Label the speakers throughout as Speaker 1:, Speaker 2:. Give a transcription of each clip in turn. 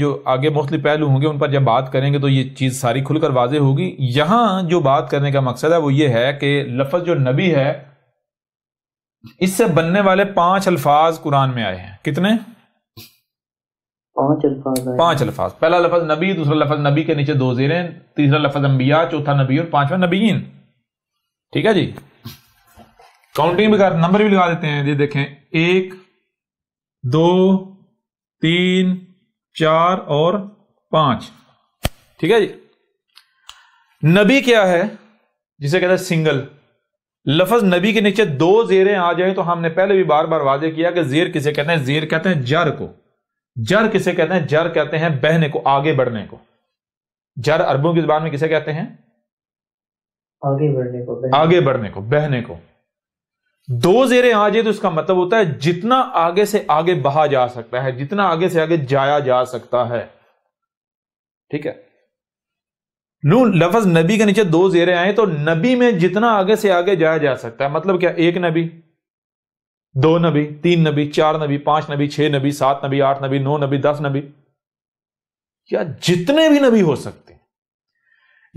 Speaker 1: جو آگے مختلف پہلو ہوں گے ان پر جب بات کریں گے تو یہ چیز ساری کھل کر واضح ہوگی یہاں جو بات کرنے کا مقصد ہے وہ یہ ہے کہ لفظ جو نبی ہے اس سے بننے والے پانچ الفاظ قرآن میں آئے ہیں کتنے پانچ الفاظ پہلا لفظ نبی دوسرا لفظ نبی کے نیچے دو زیریں تیسرا لفظ انبیاء چوتھا نبی اور پانچواں نبیین ٹھیک ہے جی کاؤنٹنگ بھی کر نمبر بھی لگا دیتے ہیں یہ دیکھیں ایک دو تین چار اور پانچ ٹھیک ہے جی نبی کیا ہے جسے کہتے ہیں سنگل لفظ نبی کے نیچے دو زیریں آ جائیں تو ہم نے پہلے بھی بار بار واضح کیا کہ زیر کسے کہتے ہیں زیر کہتے ہیں جر کو جر کسے کہتے ہیں جر کہتے ہیں بہنے کو آگے بڑھنے کو جر عربوں کی زبان میں کسے کہتے ہیں آگے بڑھنے کو آگے بڑھنے کو بہنے کو دو زیرے آ جائے تو اس کا مطلب ہوتا ہے جتنا آگے سے آگے بہا جا سکتا ہے جتنا آگے سے آگے جایا جا سکتا ہے ٹھیک ہے لو لفظ نبی کے نیچے دو زیرے آئے تو نبی میں جتنا آگے سے آگے جایا جا سکتا ہے مطلب کیا ایک نبی دو نبی تین نبی چار نبی پانچ نبی چھ نبی سات نبی آٹھ نبی نو نبی دس نبی کیا جتنے بھی نبی ہو ہیں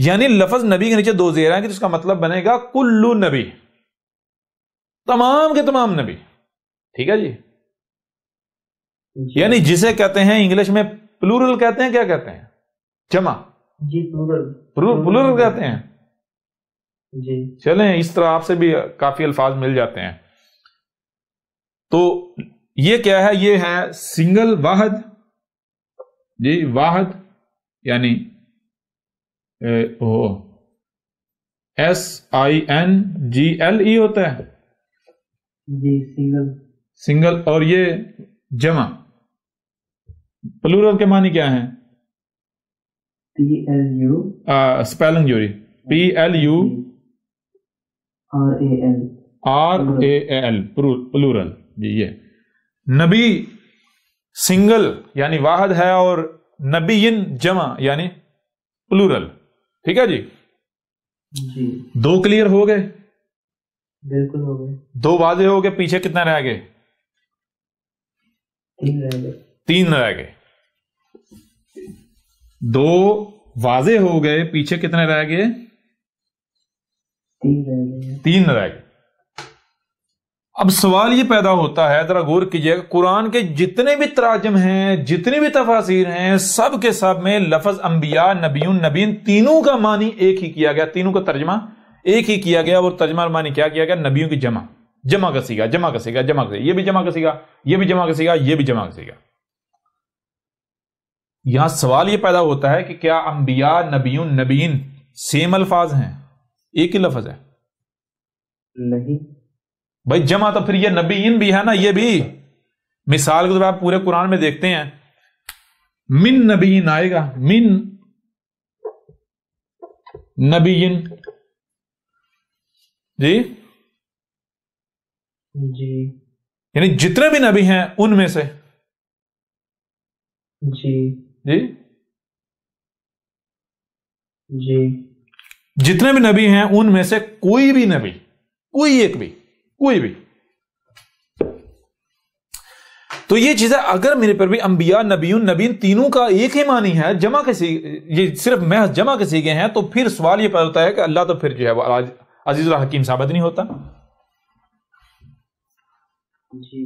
Speaker 1: یعنی لفظ نبی کے نیچے دو زیر آئیں گے تو اس کا مطلب بنے گا کلو نبی تمام کے تمام نبی ٹھیک ہے جی؟, جی یعنی جسے کہتے ہیں انگلش میں پلورل کہتے ہیں کیا کہتے ہیں جمع جی، پلورل کہتے ہیں جی اس طرح آپ سے بھی کافی الفاظ مل جاتے ہیں تو یہ کیا ہے یہ ہے سنگل واحد جی واحد یعنی S I N G L E ہوتا ہے جی، سنگل سنگل اور یہ جمع پلورل کے معنی کیا ہے پی ایل یو اسپیلنگ جوری P L U R A R A plural جی، سنگل یعنی واحد ہے اور نبی ان جمع یعنی پلورل ٹھیک ہے جی, جی۔ دو کلیئر ہو گئے بالکل ہو گئے دو واضح ہو گئے پیچھے کتنا رہ گئے تین رہ گئے دو واضح ہو گئے پیچھے کتنے رہ گئے تین رہ گئے اب سوال یہ پیدا ہوتا ہے ذرا غور کیجیے گا قرآن کے جتنے بھی تراجم ہیں جتنی بھی تفاصیر ہیں سب کے سب میں لفظ انبیاء نبیون نبین تینوں کا معنی ایک ہی کیا گیا تینوں کا ترجمہ ایک ہی کیا گیا اور ترجمہ ریا کیا کیا گیا نبیوں کی جمع جمع کا سیگا جمع کا سیگا جمع کا سیگا یہ بھی جمع کا سیگا یہ بھی جمع کا سیگا یہ بھی جمع کا سیگا یہاں سوال یہ پیدا ہوتا ہے کہ کیا انبیاء نبین سیم الفاظ ہیں ایک ہی لفظ ہے نہیں بھائی جمع تو پھر یہ نبیین بھی ہے نا یہ بھی مثال کے طور پر پورے قرآن میں دیکھتے ہیں من نبیین آئے گا من نبیین جی جی یعنی جتنے بھی نبی ہیں ان میں سے جی جی جی جتنے بھی نبی ہیں ان میں سے کوئی بھی نبی کوئی ایک بھی کوئی بھی تو یہ چیزیں اگر میرے پر بھی انبیاء نبیون نبین تینوں کا ایک ہی معنی ہے جمع کسی یہ صرف محض جمع کسی کے ہیں تو پھر سوال یہ پیدا ہے کہ اللہ تو پھر جو ہے وہ عزیز الحکیم ثابت نہیں ہوتا جی،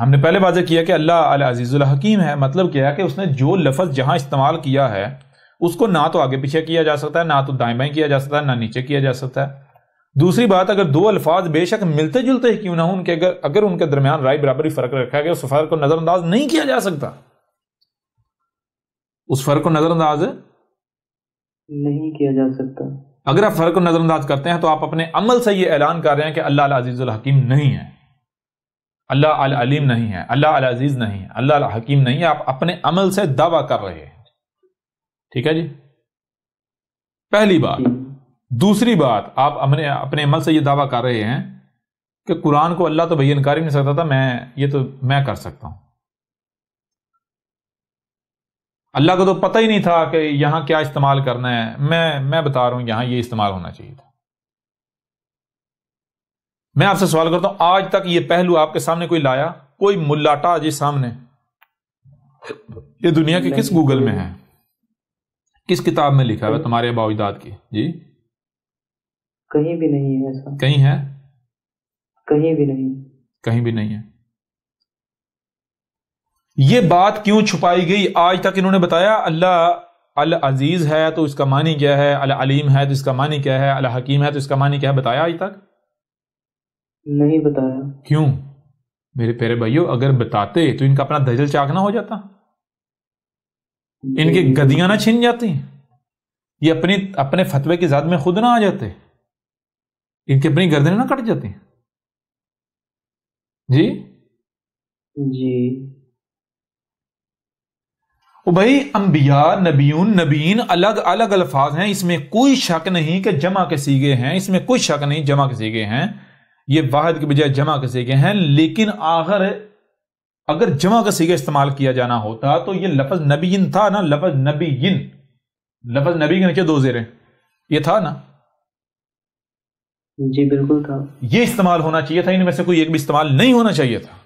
Speaker 1: ہم نے نے پہلے کیا کیا کہ کہ اللہ عزیز الحکیم ہے مطلب اس جو لفظ جہاں استعمال کیا ہے اس کو نہ تو آگے پیچھے کیا جا سکتا ہے نہ تو دائیں بائیں کیا جا سکتا ہے نہ نیچے کیا جا سکتا ہے دوسری بات اگر دو الفاظ بے شک ملتے جلتے ہی کیوں نہ ہوں ان کے اگر ان کے درمیان رائے برابری فرق رکھا گیا اس فرق کو نظر انداز نہیں کیا جا سکتا اس فرق کو نظر انداز نہیں کیا جا سکتا اگر آپ فرق نظر انداز کرتے ہیں تو آپ اپنے عمل سے یہ اعلان کر رہے ہیں کہ اللہ العزیز الحکیم نہیں ہے اللہ العلیم نہیں ہے اللہ العزیز نہیں ہے اللہ الحکیم نہیں ہے آپ اپنے عمل سے دعویٰ کر رہے ہیں ٹھیک ہے جی پہلی بات دوسری بات آپ اپنے اپنے عمل سے یہ دعویٰ کر رہے ہیں کہ قرآن کو اللہ تو بھئی انکار ہی نہیں سکتا تھا میں یہ تو میں کر سکتا ہوں اللہ کو تو پتہ ہی نہیں تھا کہ یہاں کیا استعمال کرنا ہے میں میں بتا رہا ہوں یہاں یہ استعمال ہونا چاہیے تھا میں آپ سے سوال کرتا ہوں آج تک یہ پہلو آپ کے سامنے کوئی لایا کوئی ملاٹا جی سامنے یہ دنیا کے کس گوگل میں ہے کس کتاب میں لکھا ہوا تمہارے اجداد کی جی کہیں بھی نہیں ہے کہیں ہے کہیں بھی نہیں کہیں بھی نہیں ہے یہ بات کیوں چھپائی گئی آج تک انہوں نے بتایا اللہ العزیز ہے تو اس کا معنی کیا ہے العلیم ہے تو اس کا معنی کیا ہے اللہ حکیم ہے تو اس کا معنی کیا ہے بتایا آج تک نہیں بتایا کیوں میرے پیارے بھائیو اگر بتاتے تو ان کا اپنا دجل چاک نہ ہو جاتا ان کی گدیاں نہ چھن جاتی یہ اپنی اپنے فتوے کی ذات میں خود نہ آ جاتے ان کی اپنی گردنیں نہ کٹ جاتی جی جی بھائی انبیاء نبیون نبیین الگ الگ الفاظ ہیں اس میں کوئی شک نہیں کہ جمع کے سیگے ہیں اس میں کوئی شک نہیں جمع کے سیگے ہیں یہ واحد کے بجائے جمع کے سیگے ہیں لیکن آخر اگر جمع کا سیگے استعمال کیا جانا ہوتا تو یہ لفظ نبیین تھا نا لفظ نبیین لفظ نبی کے نیچے دو زیر یہ تھا نا جی بالکل تھا یہ استعمال ہونا چاہیے تھا ان میں سے کوئی ایک بھی استعمال نہیں ہونا چاہیے تھا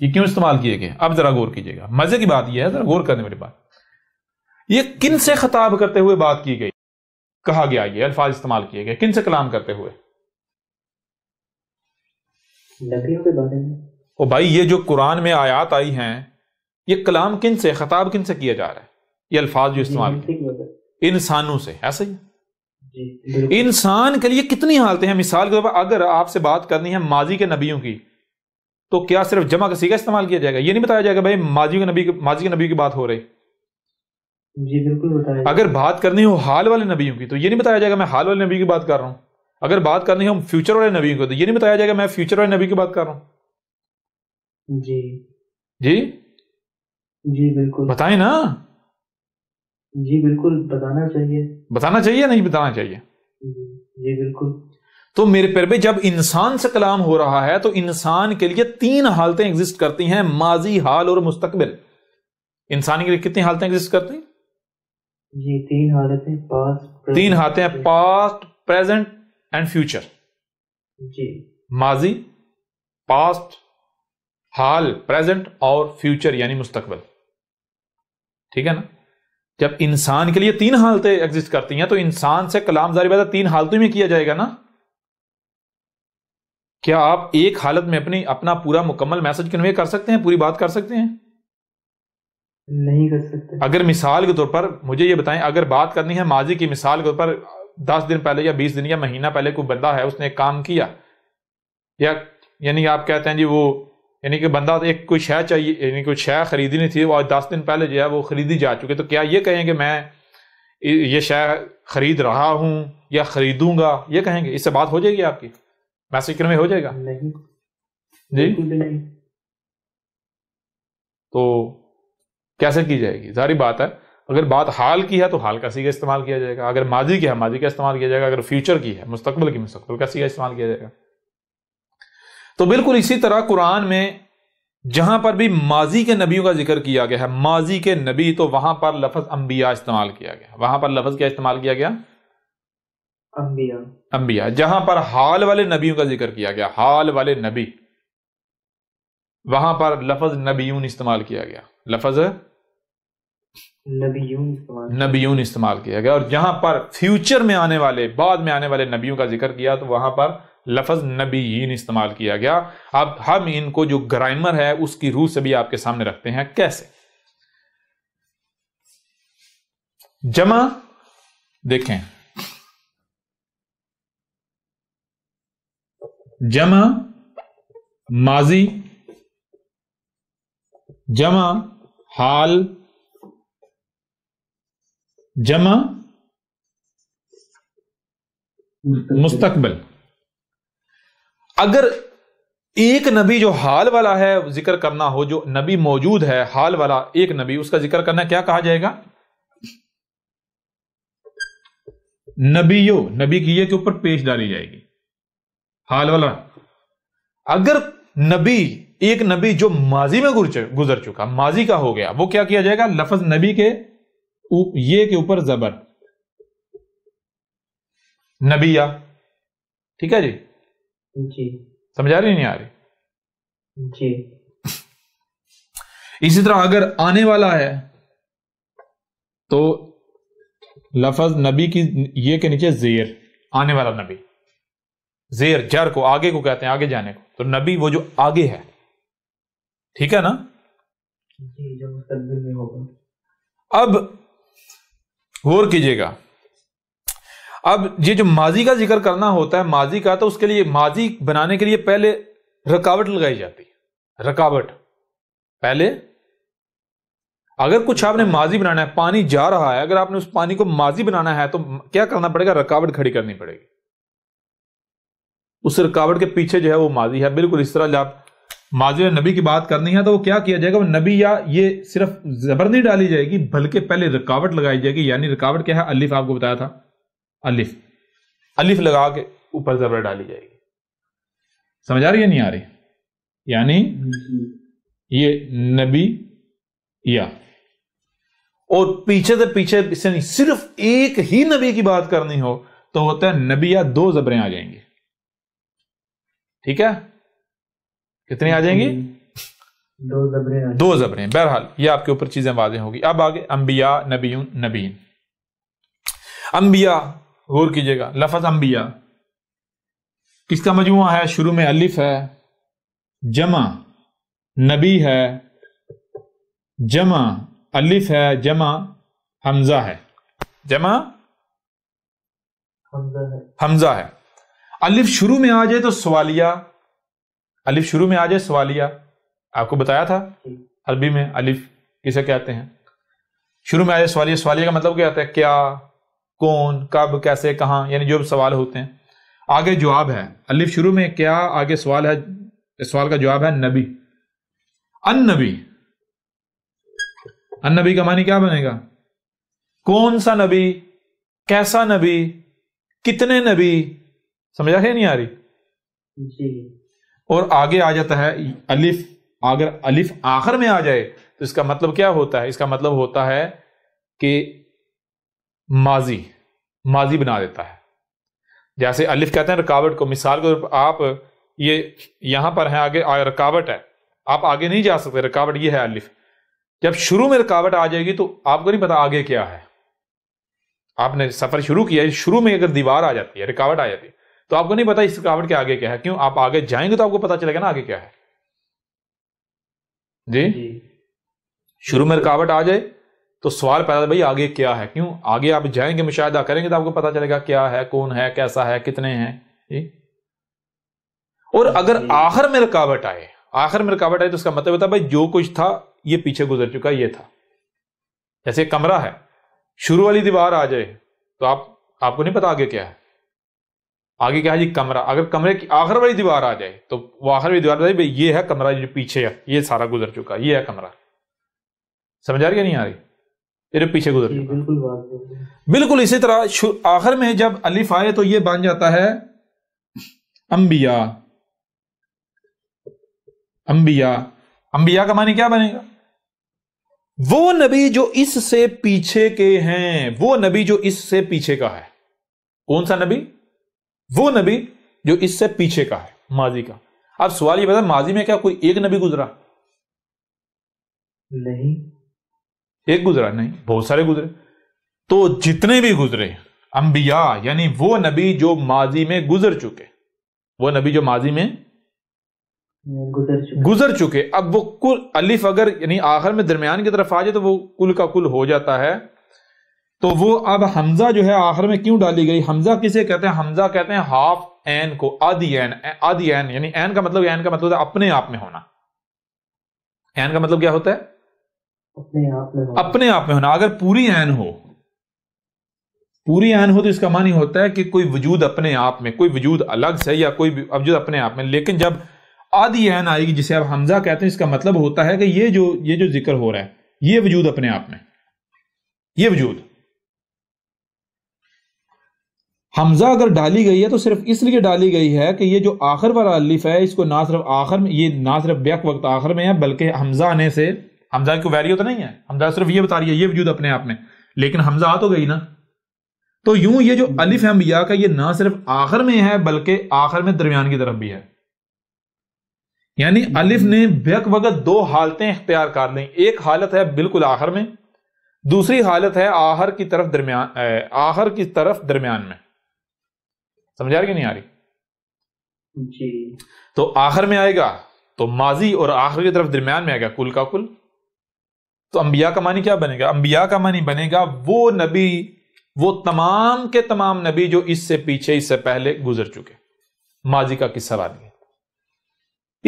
Speaker 1: یہ کیوں استعمال کیے گئے اب ذرا غور کیجیے گا مزے کی بات یہ ہے ذرا غور کرنے میرے بات یہ کن سے خطاب کرتے ہوئے بات کی گئی کہا گیا یہ الفاظ استعمال کیے گئے کن سے کلام کرتے ہوئے بھائی یہ جو قرآن میں آیات آئی ہیں یہ کلام کن سے خطاب کن سے کیا جا رہا ہے یہ الفاظ جو استعمال جی، جی، انسانوں سے ایسا ہی جی، انسان کے لیے کتنی حالتیں ہیں مثال کے طور پر اگر آپ سے بات کرنی ہے ماضی کے نبیوں کی تو کیا صرف جمع کسی کا استعمال کیا جائے گا یہ نہیں بتایا جائے گا بھائی ماضی کے نبی ماضی کے کی بات ہو رہی جی بالکل اگر بات کرنی ہو حال والے نبیوں کی تو یہ نہیں بتایا جائے گا میں حال والے نبی کی بات کر رہا ہوں اگر بات کرنی ہو فیوچر والے نبیوں کی تو یہ نہیں بتایا جائے گا میں فیوچر والے نبی کی بات کر رہا ہوں جی جی جی بالکل بتائیں نا جی بالکل بتانا چاہیے بتانا چاہیے نہیں بتانا چاہیے جی, جی، بالکل تو میرے پیرے جب انسان سے کلام ہو رہا ہے تو انسان کے لیے تین حالتیں ایگزٹ کرتی ہیں ماضی حال اور مستقبل انسان کے لیے کتنی حالتیں ایگزٹ کرتی ہیں جی، تین حالتیں پاسٹ تین حالتیں پاسٹ پریزنٹ اینڈ فیوچر ماضی پاسٹ حال پریزنٹ اور فیوچر یعنی مستقبل ٹھیک ہے نا جب انسان کے لیے تین حالتیں ایگزٹ کرتی ہیں تو انسان سے کلام زاری تین حالتوں میں کیا جائے گا نا کیا آپ ایک حالت میں اپنی اپنا پورا مکمل میسج کنوے کر سکتے ہیں پوری بات کر سکتے ہیں نہیں کر سکتے اگر مثال کے طور پر مجھے یہ بتائیں اگر بات کرنی ہے ماضی کی مثال کے طور پر دس دن پہلے یا بیس دن یا مہینہ پہلے کوئی بندہ ہے اس نے ایک کام کیا یا یعنی آپ کہتے ہیں جی وہ یعنی کہ بندہ ایک کوئی شے چاہیے یعنی کوئی شے خریدنی تھی وہ آج دس دن پہلے جو ہے وہ خریدی جا چکی تو کیا یہ کہیں کہ میں یہ شے خرید رہا ہوں یا خریدوں گا یہ کہیں گے اس سے بات ہو جائے گی آپ کی میں ہو جائے گا نہیں تو کیسے کی جائے گی ظاہری بات ہے اگر بات حال کی ہے تو حال کا سیکھا استعمال کیا جائے گا اگر ماضی کی ہے ماضی کا استعمال کیا جائے گا اگر فیوچر کی ہے مستقبل کی مستقبل کا سیکھا استعمال کیا جائے گا تو بالکل اسی طرح قرآن میں جہاں پر بھی ماضی کے نبیوں کا ذکر کیا گیا ہے ماضی کے نبی تو وہاں پر لفظ انبیاء استعمال کیا گیا وہاں پر لفظ کیا استعمال کیا گیا انبیاء انبیاء جہاں پر حال والے نبیوں کا ذکر کیا گیا حال والے نبی وہاں پر لفظ نبیون استعمال کیا گیا لفظ نبیون استعمال نبیون استعمال کیا گیا اور جہاں پر فیوچر میں آنے والے بعد میں آنے والے نبیوں کا ذکر کیا تو وہاں پر لفظ نبیین استعمال کیا گیا اب ہم ان کو جو گرائمر ہے اس کی روح سے بھی آپ کے سامنے رکھتے ہیں کیسے جمع دیکھیں جمع ماضی جمع حال جمع مستقبل اگر ایک نبی جو حال والا ہے ذکر کرنا ہو جو نبی موجود ہے حال والا ایک نبی اس کا ذکر کرنا کیا کہا جائے گا نبیو نبی کی یہ کے اوپر پیش ڈالی جائے گی حال والا اگر نبی ایک نبی جو ماضی میں گزر چکا ماضی کا ہو گیا وہ کیا کیا جائے گا لفظ نبی کے یہ کے اوپر زبر نبیا ٹھیک ہے جی جی سمجھا رہی نہیں آ رہی جی اسی طرح اگر آنے والا ہے تو لفظ نبی کی یہ کے نیچے زیر آنے والا نبی زیر جر کو آگے کو کہتے ہیں آگے جانے کو تو نبی وہ جو آگے ہے ٹھیک ہے نا جی، اب غور کیجیے گا اب یہ جو ماضی کا ذکر کرنا ہوتا ہے ماضی کا تو اس کے لیے ماضی بنانے کے لیے پہلے رکاوٹ لگائی جاتی ہے رکاوٹ پہلے اگر کچھ آپ نے ماضی بنانا ہے پانی جا رہا ہے اگر آپ نے اس پانی کو ماضی بنانا ہے تو کیا کرنا پڑے گا رکاوٹ کھڑی کرنی پڑے گی اس رکاوٹ کے پیچھے جو ہے وہ ماضی ہے بالکل اس طرح جب ماضی میں نبی کی بات کرنی ہے تو وہ کیا کیا جائے گا وہ نبی یا یہ صرف زبر نہیں ڈالی جائے گی بلکہ پہلے رکاوٹ لگائی جائے گی یعنی رکاوٹ کیا ہے الف آپ کو بتایا تھا الف الف لگا کے اوپر زبر ڈالی جائے گی سمجھ آ رہی ہے نہیں آ رہی یعنی یہ نبی یا اور پیچھے سے پیچھے نہیں صرف ایک ہی نبی کی بات کرنی ہو تو ہوتا ہے نبی یا دو زبریں آ جائیں گے ٹھیک ہے کتنی آ جائیں گی دو زبریں دو زبریں بہرحال یہ آپ کے اوپر چیزیں واضح ہوگی اب آگے انبیاء نبیون نبین انبیاء غور کیجئے گا لفظ انبیاء کس کا مجموعہ ہے شروع میں الف ہے جمع نبی ہے جمع الف ہے جمع حمزہ ہے جمع ہے حمزہ ہے الف شروع میں آ جائے تو سوالیہ الف شروع میں آ جائے سوالیہ آپ کو بتایا تھا عربی میں الف کسے کہتے ہیں شروع میں آ جائے سوالیہ سوالیہ کا مطلب کیا ہے کیا کون کب کیسے کہاں یعنی جو سوال ہوتے ہیں آگے جواب ہے الف شروع میں کیا آگے سوال ہے سوال کا جواب ہے نبی ان نبی ان نبی کا معنی کیا بنے گا کون سا نبی کیسا نبی کتنے نبی سمجھا ہے نہیں آ رہی جی۔ اور آگے آ جاتا ہے الف اگر الف آخر میں آ جائے تو اس کا مطلب کیا ہوتا ہے اس کا مطلب ہوتا ہے کہ ماضی ماضی بنا دیتا ہے جیسے الف کہتے ہیں رکاوٹ کو مثال کے طور پر آپ یہاں پر ہیں آگے رکاوٹ ہے آپ آگے نہیں جا سکتے رکاوٹ یہ ہے الف جب شروع میں رکاوٹ آ جائے گی تو آپ کو نہیں پتا آگے کیا ہے آپ نے سفر شروع کیا ہے شروع میں اگر دیوار آ جاتی ہے رکاوٹ آ جاتی ہے تو آپ کو نہیں پتا اس رکاوٹ کے آگے کیا ہے کیوں آپ آگے جائیں گے تو آپ کو پتا چلے گا نا آگے کیا ہے جی, جی۔ شروع میں رکاوٹ آ جائے تو سوال پیدا بھائی آگے کیا ہے کیوں آگے آپ جائیں گے مشاہدہ کریں گے تو آپ کو پتا چلے گا کیا ہے کون ہے کیسا ہے کتنے ہیں جی اور جی۔ اگر آخر میں رکاوٹ آئے آخر میں رکاوٹ آئے تو اس کا مطلب ہوتا ہے بھائی جو کچھ تھا یہ پیچھے گزر چکا یہ تھا جیسے کمرہ ہے شروع والی دیوار آ جائے تو آپ آپ کو نہیں پتا آگے کیا ہے آگے کیا جی کمرہ اگر کمرے کی آخر والی دیوار آ جائے تو وہ آخر والی دیوار یہ ہے کمرہ جو پیچھے ہے یہ سارا گزر چکا یہ ہے کمرہ سمجھ آ رہی ہے نہیں آ رہی پیچھے گزر جی، چکا بالکل اسی طرح آخر میں جب الف آئے تو یہ بن جاتا ہے انبیاء انبیاء انبیاء کا معنی کیا بنے گا وہ نبی جو اس سے پیچھے کے ہیں وہ نبی جو اس سے پیچھے کا ہے کون سا نبی وہ نبی جو اس سے پیچھے کا ہے ماضی کا اب سوال یہ بتا ماضی میں کیا کوئی ایک نبی گزرا نہیں ایک گزرا نہیں بہت سارے گزرے تو جتنے بھی گزرے انبیاء یعنی وہ نبی جو ماضی میں گزر چکے وہ نبی جو ماضی میں گزر چکے گزر چکے اب وہ کل الف اگر یعنی آخر میں درمیان کی طرف آ جائے تو وہ کل کا کل ہو جاتا ہے تو وہ اب حمزہ جو ہے آخر میں کیوں ڈالی گئی حمزہ کسے کہتے ہیں حمزہ کہتے ہیں ہاف این کو آدھی این آدھی این یعنی این کا مطلب این کا مطلب ہے اپنے آپ میں ہونا این کا مطلب کیا ہوتا ہے اپنے آپ میں ہونا اگر پوری این ہو پوری این ہو تو اس کا معنی ہوتا ہے کہ کوئی وجود اپنے آپ میں کوئی وجود الگ سے یا کوئی وجود اپنے آپ میں لیکن جب آدھی این آئے گی جسے اب حمزہ کہتے ہیں اس کا مطلب ہوتا ہے کہ یہ جو یہ جو ذکر ہو رہا ہے یہ وجود اپنے آپ میں یہ وجود حمزہ اگر ڈالی گئی ہے تو صرف اس لیے ڈالی گئی ہے کہ یہ جو آخر والا الف ہے اس کو نہ صرف آخر میں یہ نہ صرف بیک وقت آخر میں ہے بلکہ حمزہ آنے سے حمزہ ویلیو تو نہیں ہے حمزہ صرف یہ بتا رہی ہے یہ وجود اپنے آپ میں لیکن حمزہ آ تو گئی نا تو یوں یہ جو الف ہے کا یہ نہ صرف آخر میں ہے بلکہ آخر میں درمیان کی طرف بھی ہے یعنی الف نے بیک وقت دو حالتیں اختیار کر لیں ایک حالت ہے بالکل آخر میں دوسری حالت ہے آخر کی طرف درمیان آخر کی طرف درمیان میں سمجھا رہی کہ نہیں آ رہی جی تو آخر میں آئے گا تو ماضی اور آخر کی طرف درمیان میں آئے گا کل کا کل تو انبیاء کا معنی کیا بنے گا انبیاء کا معنی بنے گا وہ نبی وہ تمام کے تمام نبی جو اس سے پیچھے اس سے پہلے گزر چکے ماضی کا قصہ بات گیا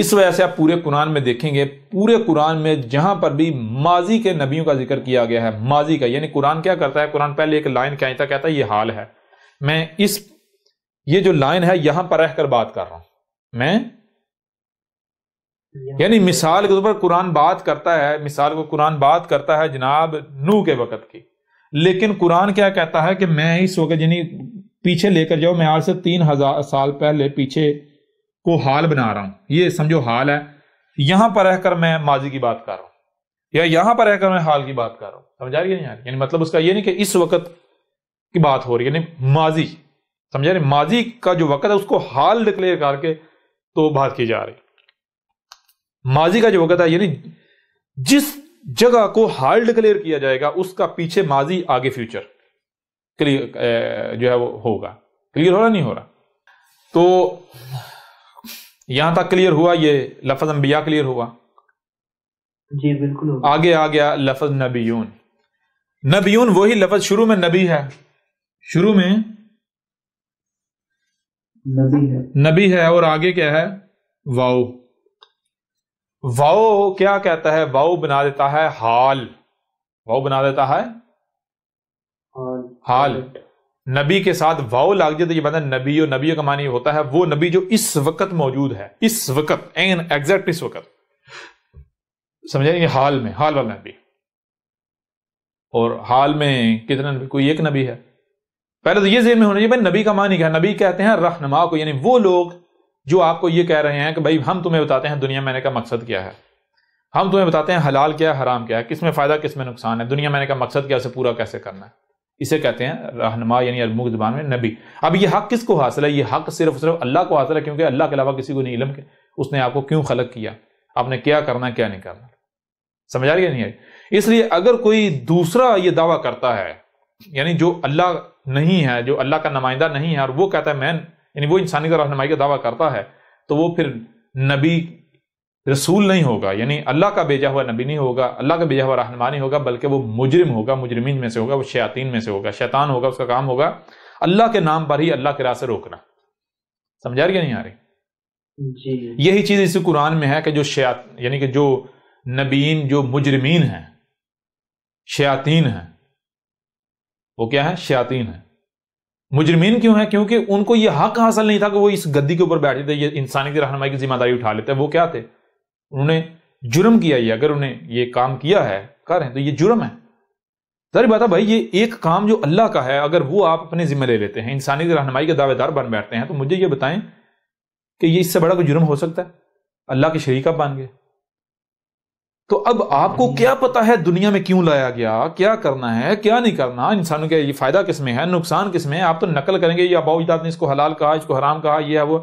Speaker 1: اس وجہ سے آپ پورے قرآن میں دیکھیں گے پورے قرآن میں جہاں پر بھی ماضی کے نبیوں کا ذکر کیا گیا ہے ماضی کا یعنی قرآن کیا کرتا ہے قرآن پہلے ایک لائن کہتا کہتا ہے یہ حال ہے میں اس یہ جو لائن ہے یہاں پر رہ کر بات کر رہا ہوں میں یعنی مثال کے طور پر قرآن بات کرتا ہے مثال کو قرآن بات کرتا ہے جناب نو کے وقت کی لیکن قرآن کیا کہتا ہے کہ میں اس وقت یعنی پیچھے لے کر جاؤ میں آج سے تین ہزار سال پہلے پیچھے کو حال بنا رہا ہوں یہ سمجھو حال ہے یہاں پر رہ کر میں ماضی کی بات کر رہا ہوں یا یہاں پر رہ کر میں حال کی بات کر رہا ہوں سمجھا رہی ہے یعنی مطلب اس کا یہ نہیں کہ اس وقت کی بات ہو رہی ہے یعنی ماضی رہے ماضی کا جو وقت ہے اس کو حال ڈکلیئر کر کے تو بات کی جا رہی ماضی کا جو وقت ہے یعنی جس جگہ کو حال کیا جائے گا اس کا پیچھے ماضی آگے فیوچر جو ہے وہ ہوگا کلیئر ہو رہا نہیں ہو رہا تو یہاں تک کلیئر ہوا یہ لفظ انبیاء کلیئر ہوا جی بالکل آگے آ گیا لفظ نبیون نبیون وہی لفظ شروع میں نبی ہے شروع میں نبی ہے نبی ہے اور آگے کیا ہے واؤ واؤ کیا کہتا ہے واؤ بنا دیتا ہے حال واؤ بنا دیتا ہے حال نبی کے ساتھ واؤ لگ جاتا ہے یہ بندہ نبی اور نبیوں کا معنی ہوتا ہے وہ نبی جو اس وقت موجود ہے اس وقت این ایکزیکٹ اس وقت سمجھا یہ حال میں حال والا نبی اور حال میں کتنا نبی کوئی ایک نبی ہے پہلے تو یہ ذہن میں ہونا چاہیے بھائی نبی کا معنی کیا نبی کہتے ہیں رہنما کو یعنی وہ لوگ جو آپ کو یہ کہہ رہے ہیں کہ بھائی ہم تمہیں بتاتے ہیں دنیا میں نے کا مقصد کیا ہے ہم تمہیں بتاتے ہیں حلال کیا ہے حرام کیا ہے کس میں فائدہ کس میں نقصان ہے دنیا میں نے کا مقصد کیا اسے پورا کیسے کرنا ہے اسے کہتے ہیں رہنما یعنی المغ زبان میں نبی اب یہ حق کس کو حاصل ہے یہ حق صرف صرف اللہ کو حاصل ہے کیونکہ اللہ کے علاوہ کسی کو نہیں علم کے اس نے آپ کو کیوں خلق کیا آپ نے کیا کرنا کیا نہیں کرنا سمجھا رہی ہے نہیں اس لیے اگر کوئی دوسرا یہ دعویٰ کرتا ہے یعنی جو اللہ نہیں ہے جو اللہ کا نمائندہ نہیں ہے اور وہ کہتا ہے میں یعنی وہ انسانی کا رہنمائی کا دعویٰ کرتا ہے تو وہ پھر نبی رسول نہیں ہوگا یعنی اللہ کا بیجا ہوا نبی نہیں ہوگا اللہ کا بیجا ہوا رہنما نہیں ہوگا بلکہ وہ مجرم ہوگا مجرمین میں سے ہوگا وہ شیاطین میں سے ہوگا شیطان ہوگا اس کا کام ہوگا اللہ کے نام پر ہی اللہ کے راہ سے روکنا سمجھا رہی نہیں آ رہی جی۔ یہی چیز اسی قرآن میں ہے کہ جو شیات یعنی کہ جو نبین جو مجرمین ہیں شیاطین ہیں وہ کیا ہے شیاطین ہے مجرمین کیوں ہے کیونکہ ان کو یہ حق حاصل نہیں تھا کہ وہ اس گدی کے اوپر بیٹھے تھے یہ انسانی کی رہنمائی کی ذمہ داری اٹھا لیتے وہ کیا تھے انہوں نے جرم کیا یہ اگر انہیں یہ کام کیا ہے کریں تو یہ جرم ہے ذرا بات ہے بھائی یہ ایک کام جو اللہ کا ہے اگر وہ آپ اپنے ذمہ لے لیتے ہیں انسانی کی رہنمائی کے دعوے دار بن بیٹھتے ہیں تو مجھے یہ بتائیں کہ یہ اس سے بڑا کوئی جرم ہو سکتا ہے اللہ کے شریک بن گئے تو اب آپ کو کیا پتا ہے دنیا میں کیوں لایا گیا کیا کرنا ہے کیا نہیں کرنا انسانوں کے یہ فائدہ کس میں ہے نقصان کس میں ہے آپ تو نقل کریں گے یا باؤ نے اس کو حلال کہا اس کو حرام کہا یہ ہے وہ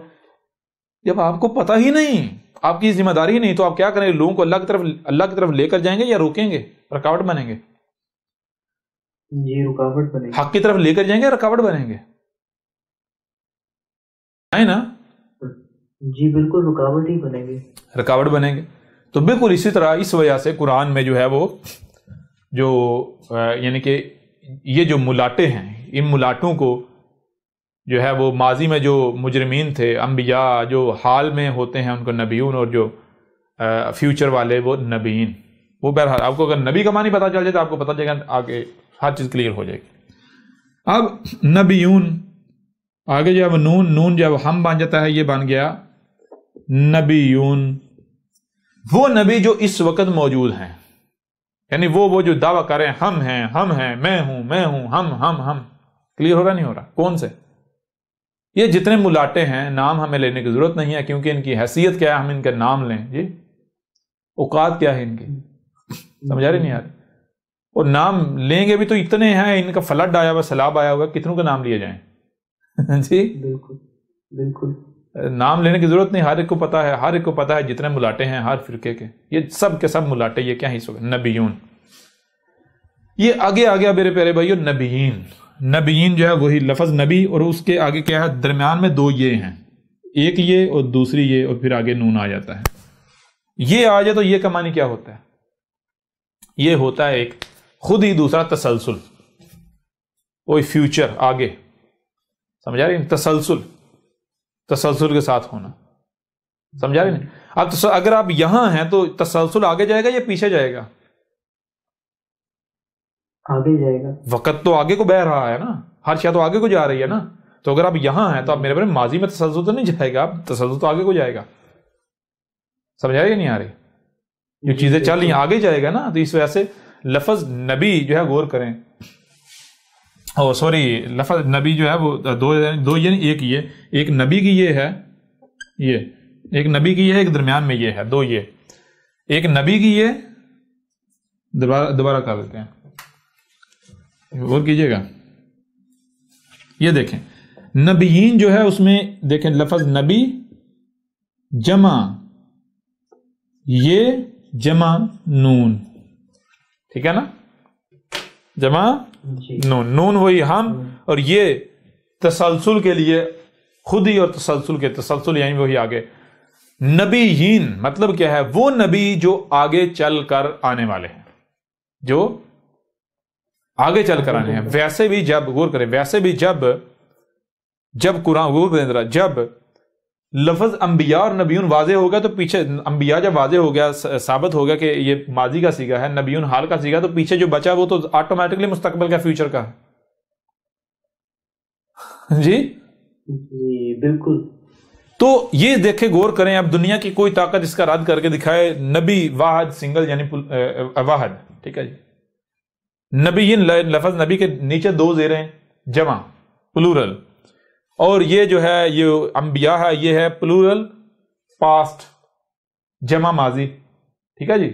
Speaker 1: جب آپ کو پتا ہی نہیں آپ کی ذمہ داری ہی نہیں تو آپ کیا کریں گے لوگوں کو اللہ کی طرف اللہ کی طرف لے کر جائیں گے یا روکیں گے رکاوٹ بنیں گے رکاوٹ بنے حق کی طرف لے کر جائیں گے رکاوٹ بنیں گے نا جی بالکل رکاوٹ ہی بنیں گے رکاوٹ بنیں گے تو بالکل اسی طرح اس وجہ سے قرآن میں جو ہے وہ جو یعنی کہ یہ جو ملاٹے ہیں ان ملاٹوں کو جو ہے وہ ماضی میں جو مجرمین تھے انبیاء جو حال میں ہوتے ہیں ان کو نبیون اور جو فیوچر والے وہ نبیین وہ بہرحال آپ کو اگر نبی کا معنی پتہ چل جائے تو آپ کو پتہ چلے گا آگے ہر چیز کلیئر ہو جائے گی اب نبیون آگے جب نون نون جب ہم بن جاتا ہے یہ بن گیا نبیون وہ نبی جو اس وقت موجود ہیں یعنی وہ وہ جو دعویٰ کریں ہم ہیں ہم ہیں میں ہوں میں ہوں ہم ہم ہم کلیئر ہو رہا نہیں ہو رہا کون سے یہ جتنے ملاٹے ہیں نام ہمیں لینے کی ضرورت نہیں ہے کیونکہ ان کی حیثیت کیا ہے ہم ان کا نام لیں جی اوقات کیا ہے ان کی سمجھا رہی نہیں یار اور نام لیں گے بھی تو اتنے ہیں ان کا فلڈ آیا ہوا سلاب آیا ہوا کتنوں کا نام لیے جائیں جی بالکل بالکل نام لینے کی ضرورت نہیں ہر ایک کو پتا ہے ہر ایک کو پتا ہے جتنے ملاٹے ہیں ہر فرقے کے یہ سب کے سب ملاٹے یہ کیا ہی سو نبیون یہ آگے آگے میرے پیارے بھائیو نبیین نبیین جو ہے وہی لفظ نبی اور اس کے آگے کیا ہے درمیان میں دو یہ ہیں ایک یہ اور دوسری یہ اور پھر آگے نون آ جاتا ہے یہ آ جاتا یہ کمانی کیا ہوتا ہے یہ ہوتا ہے ایک خود ہی دوسرا تسلسل او فیوچر آگے سمجھا رہے ہیں تسلسل تسلسل کے ساتھ ہونا سمجھا رہے اب اگر آپ یہاں ہیں تو تسلسل آگے جائے گا یا پیچھے جائے گا آگے جائے گا وقت تو آگے کو بہ رہا ہے نا ہر شاید تو آگے کو جا رہی ہے نا تو اگر آپ یہاں ہیں تو آپ میرے بارے ماضی میں تسلسل تو نہیں جائے گا آپ تسلسل تو آگے کو جائے گا سمجھایا نہیں آ رہی
Speaker 2: جو جی، چیزیں چل رہی ہیں
Speaker 1: آگے جائے گا نا تو اس وجہ سے لفظ نبی جو ہے غور کریں سوری oh, لفظ نبی جو ہے وہ دو دو ایک یہ ایک نبی کی یہ ہے یہ ایک نبی کی یہ ہے ایک درمیان میں یہ ہے دو یہ ایک نبی کی یہ دوبارہ دوبارہ کر دیتے ہیں اور کیجئے گا یہ دیکھیں نبیین جو ہے اس میں دیکھیں لفظ نبی جمع یہ جمع نون ٹھیک ہے نا جمع جی۔ نون نون وہی ہم اور یہ تسلسل کے لیے خود ہی اور تسلسل کے تسلسل یعنی وہی آگے نبی مطلب کیا ہے وہ نبی جو آگے چل کر آنے والے ہیں جو آگے چل کر آنے ہیں ویسے بھی جب غور کریں ویسے بھی جب جب قرآن غور جب لفظ انبیاء اور نبیون واضح ہو گیا تو پیچھے انبیاء جب واضح ہو گیا ثابت ہو گیا کہ یہ ماضی کا سیگا ہے نبیون حال کا سیگا تو پیچھے جو بچا وہ تو آٹومیٹکلی مستقبل کا فیوچر کا جی؟, جی بالکل تو یہ دیکھے غور کریں اب دنیا کی کوئی طاقت اس کا رد کر کے دکھائے نبی واحد سنگل یعنی واحد ٹھیک ہے جی نبی لفظ نبی کے نیچے دو زیریں جمع پلورل اور یہ جو ہے یہ انبیاء ہے یہ ہے پلورل پاسٹ جمع ماضی ٹھیک ہے جی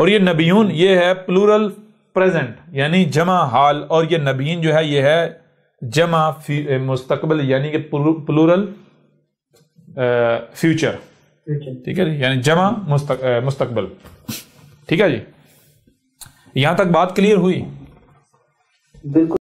Speaker 1: اور یہ نبیون یہ ہے پلورل پریزنٹ یعنی جمع حال اور یہ نبیین جو ہے یہ ہے جمع مستقبل یعنی کہ پلورل فیوچر ٹھیک ہے جی یعنی جمع مستقبل ٹھیک ہے جی یہاں تک بات کلیئر ہوئی بالکل